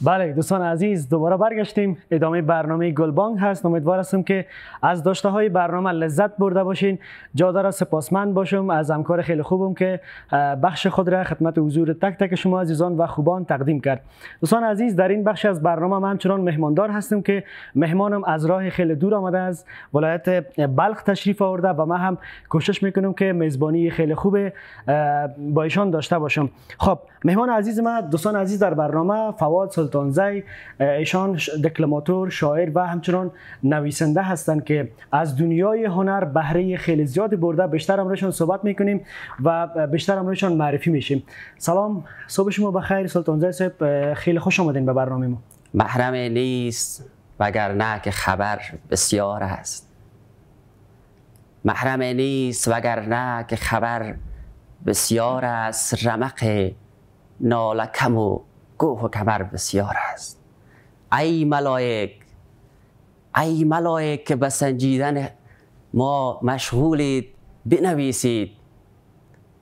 بله دوستان عزیز دوباره برگشتیم ادامه برنامه گلبانگ هست امیدوار هستم که از داشته های برنامه لذت برده باشین جا داره سپاسمند باشم از همکار خیلی خوبم که بخش خود را خدمت حضور تک تک شما عزیزان و خوبان تقدیم کرد دوستان عزیز در این بخش از برنامه من همچنان مهماندار هستم که مهمانم از راه خیلی دور آمده از ولایت بلخ تشریف آورده و من هم کوشش میکنم که میزبانی خیلی خوب با داشته باشم خب مهمان عزیز ما دوستان عزیز در برنامه فواد سلطانزی ایشان دکلماتور شاعر و همچنان نویسنده هستند که از دنیای هنر بهره خیلی زیادی برده بیشتر امروزشان صحبت میکنیم و بیشتر امروزشان معرفی میشیم سلام صبح شما بخیر سلطانزی صاحب خیلی خوش آمدین به برنامه ما محرم نیست وگرنه که خبر بسیار است محرم نیست وگرنه که خبر بسیار است رمق نالکم و کوه و کمر بسیار است ای ملائک ای ملائک که به سنجیدن ما مشغولید بنویسید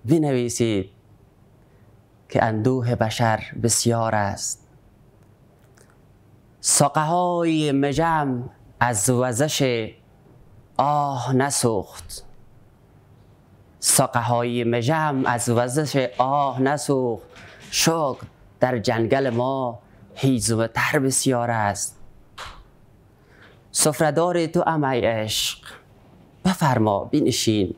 بنویسید که اندوه بشر بسیار است ساقه های مجم از وزش آه نسوخت ساقه های مجم از وزش آه نسوخت شکر در جنگل ما هیزم تر بسیار است سفرهدار تو ام عشق بفرما بنشین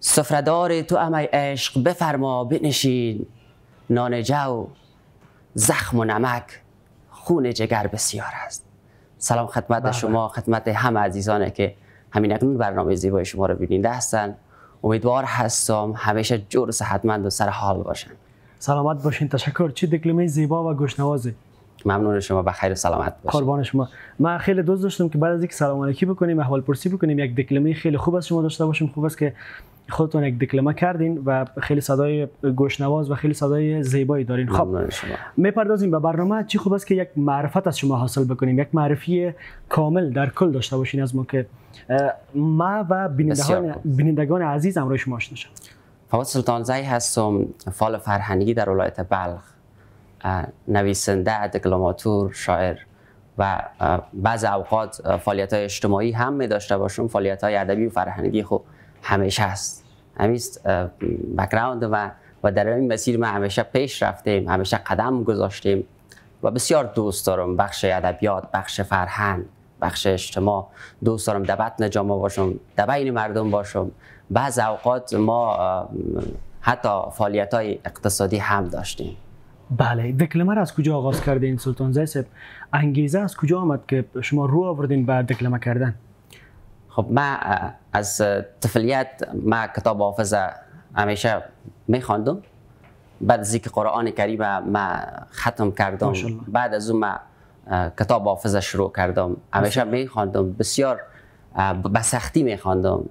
سفرهدار تو ام عشق بفرما بنشین نان جو زخم و نمک خون جگر بسیار است سلام خدمت بله. شما خدمت همه عزیزانه که همین اکنون برنامه زیبای شما رو بیننده هستن امیدوار هستم همیشه جور صحتمند و سر حال باشن سلامت باشین تشکر چی دکلمه زیبا و گوشنوازه ممنون شما به خیر سلامت باشین. قربان شما من خیلی دوست داشتم که بعد از اینکه سلام علیکی بکنیم احوال پرسی بکنیم یک دکلمه خیلی خوب از شما داشته باشیم خوب است که خودتون یک دکلمه کردین و خیلی صدای گوشنواز و خیلی صدای زیبایی دارین خب میپردازیم به برنامه چی خوب است که یک معرفت از شما حاصل بکنیم یک معرفی کامل در کل داشته باشین از ما که ما و بینندگان, بینندگان عزیز امروز شما آشنا فواد سلطان زی هستم فال فرهنگی در ولایت بلخ نویسنده دکلاماتور شاعر و بعض اوقات فعالیت های اجتماعی هم می داشته باشم فعالیت های ادبی و فرهنگی خو خب همیشه هست همیست بکراند و و در این مسیر ما همیشه پیش رفتیم همیشه قدم گذاشتیم و بسیار دوست دارم بخش ادبیات بخش فرهنگ بخش اجتماع دوست دارم در بطن جامعه باشم در بین مردم باشم بعض اوقات ما حتی فعالیت های اقتصادی هم داشتیم بله دکلمه را از کجا آغاز کردین سلطان زیسب انگیزه از کجا آمد که شما رو آوردین به دکلمه کردن خب من از طفلیت من کتاب حافظه همیشه میخواندم بعد از اینکه قرآن کریم ما ختم کردم بعد از اون ما کتاب حافظه شروع کردم همیشه میخواندم بسیار به سختی میخواندم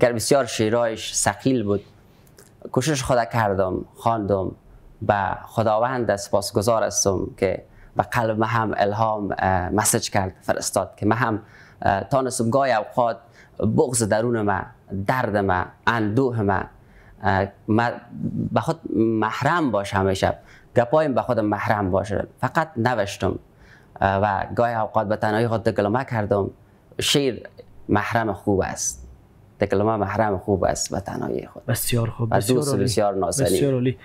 گر بسیار شیرایش سقیل بود کوشش خدا کردم خواندم به خداوند سپاسگزار هستم که به قلب هم الهام مسج کرد فرستاد که من هم تانستم گاهی اوقات بغض درون ما درد ما اندوه ما به خود محرم باش همیشه گپایم به خود محرم باشه فقط نوشتم و گاهی اوقات به تنهایی خود دکلمه کردم شیر محرم خوب است دکلمه محرم خوب است به خود بسیار خوب بسیار دوست بسیار نازنین بسیار عالی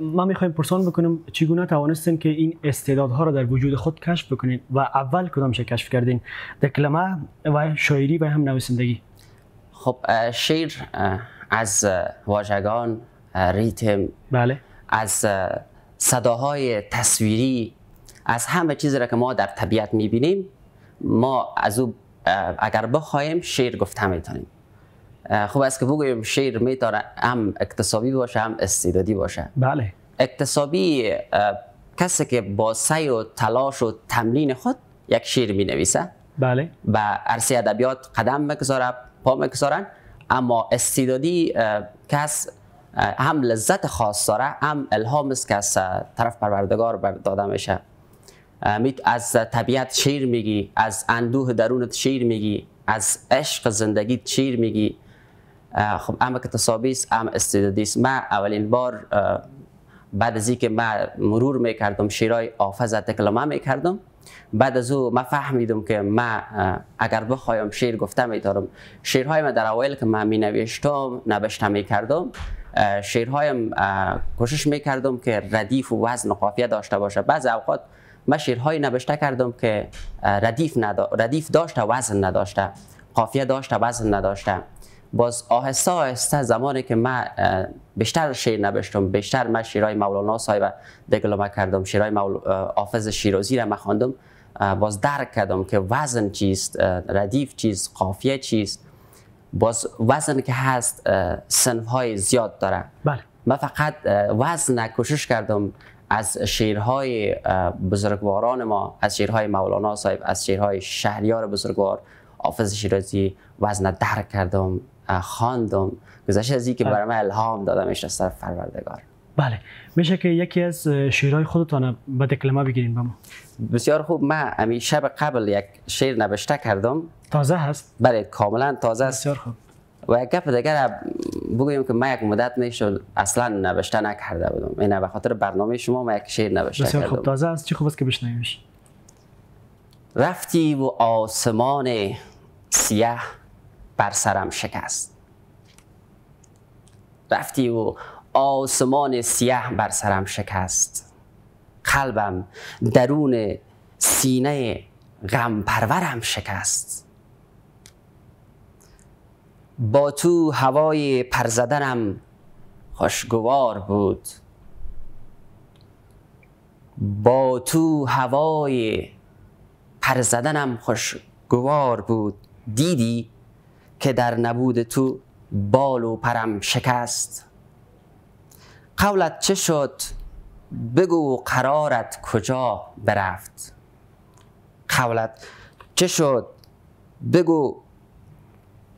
ما میخوایم پرسان بکنم چگونه توانستین که این استعدادها را در وجود خود کشف بکنین و اول کدام کشف کردین دکلمه و شاعری و هم نویسندگی خب شیر از واژگان ریتم بله از صداهای تصویری از همه چیزی را که ما در طبیعت میبینیم ما از او اگر بخوایم شعر گفته میتونیم خوب است که بگویم شعر میتونه هم اکتسابی باشه هم استعدادی باشه بله اکتسابی کسی که با سعی و تلاش و تمرین خود یک شعر می نویسه بله و عرصه ادبیات قدم بگذاره پا بگذارن اما استعدادی کس هم لذت خاص داره هم الهام است که از طرف پروردگار داده میشه از طبیعت شیر میگی از اندوه درونت شیر میگی از عشق زندگی شیر میگی خب اما که تصابی است اما استعدادی است اولین بار بعد از اینکه من مرور میکردم شیرای آفز تکلمه میکردم بعد از او من فهمیدم که من اگر بخوایم شیر گفته میدارم شیرهای من در اول که من می نوشتم نبشتم میکردم کردم کوشش میکردم که ردیف و وزن و قافیه داشته باشه بعض اوقات من شعرهایی نوشته کردم که ردیف, ندا... ردیف داشته وزن نداشته قافیه داشته وزن نداشته باز آهسته آهسته زمانی که من بیشتر شیر نوشتم بیشتر من شعرهای مولانا صاحب دگلمه کردم شعرهای مول... حافظ شیرازی را مخاندم باز درک کردم که وزن چیست ردیف چیست قافیه چیست باز وزن که هست سنف های زیاد داره بله. من فقط وزن کوشش کردم از شیرهای بزرگواران ما از شیرهای مولانا صاحب از شیرهای شهریار بزرگوار حافظ شیرازی وزن درک کردم خواندم گذشت از که بله. برای من الهام دادم. از طرف فروردگار بله میشه که یکی از شیرهای خودتان به دکلمه بگیریم به ما بسیار خوب من امی شب قبل یک شیر نوشته کردم تازه هست بله کاملا تازه است بسیار خوب و یک گپ دیگر بگویم که من یک مدت میشد اصلا نوشته نکرده بودم اینا به خاطر برنامه شما من یک شعر نوشته بسیار خوب تازه است چی خوب است که بشنویمش رفتی و آسمان سیاه بر سرم شکست رفتی و آسمان سیاه بر سرم شکست قلبم درون سینه غم پرورم شکست با تو هوای پرزدنم خوشگوار بود با تو هوای پرزدنم خوشگوار بود دیدی که در نبود تو بال و پرم شکست قولت چه شد بگو قرارت کجا برفت قولت چه شد بگو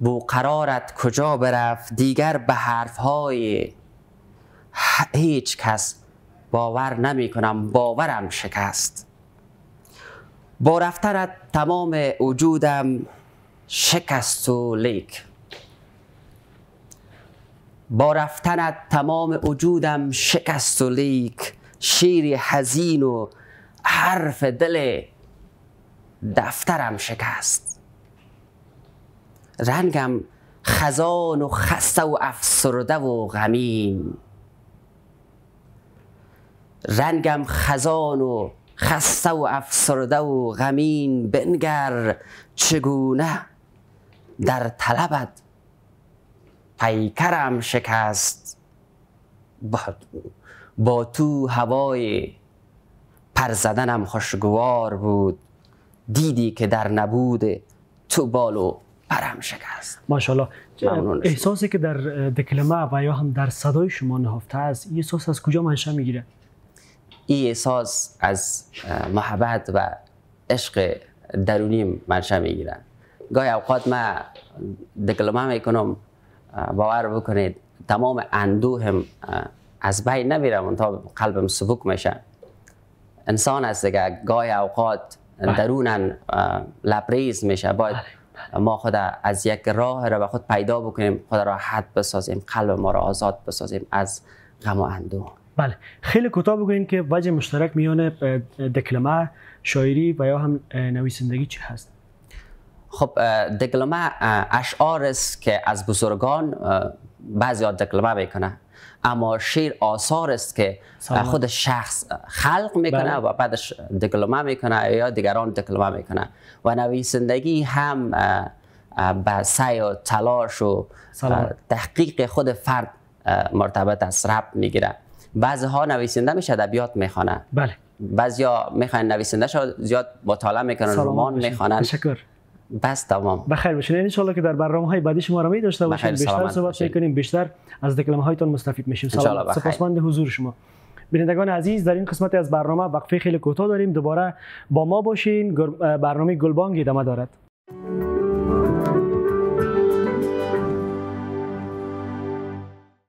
بو قرارت کجا برفت دیگر به حرف های هیچ کس باور نمی کنم باورم شکست با رفتنت تمام وجودم شکست و لیک با رفتنت تمام وجودم شکست و لیک شیر حزین و حرف دل دفترم شکست رنگم خزان و خسته و افسرده و غمین رنگم خزان و خسته و افسرده و غمین بنگر چگونه در طلبت پیکرم شکست با, با تو هوای پرزدنم خوشگوار بود دیدی که در نبود تو بالو برم شکست ماشاءالله احساسی که در دکلمه و یا هم در صدای شما نهفته است این احساس از کجا منشأ میگیره این احساس از محبت و عشق درونی منشأ میگیره گاهی اوقات من دکلمه میکنم باور بکنید تمام اندوهم از بین نمیرم تا قلبم سبک میشه انسان است که گاهی اوقات بله. درونن لبریز میشه باید بله. ما خود از یک راه را به خود پیدا بکنیم خود راحت بسازیم قلب ما را آزاد بسازیم از غم و اندو بله خیلی کوتاه بگوین که وجه مشترک میان دکلمه شاعری و یا هم نویسندگی چی هست خب دکلمه اشعار است که از بزرگان بعضی دکلمه میکنه اما شعر آثار است که خود شخص خلق میکنه بله. و بعدش دکلمه میکنه یا دیگران دکلمه میکنه و نویسندگی هم به سعی و تلاش و تحقیق خود فرد مرتبط است ربت میگیره بعضی ها نویسنده میشه ادبیات میخونه. بله بعضیا میخوان نویسنده شو زیاد مطالعه میکنن رمان میخوانن بس تمام بخیر باشین یعنی ان که در برنامه های بعدی شما را می داشته باشیم بیشتر صحبت میکنیم بیشتر از دکلمه هایتان مستفید میشیم سلام سپاسمند حضور شما بینندگان عزیز در این قسمت از برنامه وقفه خیلی کوتاه داریم دوباره با ما باشین برنامه گلبانگ ادامه دارد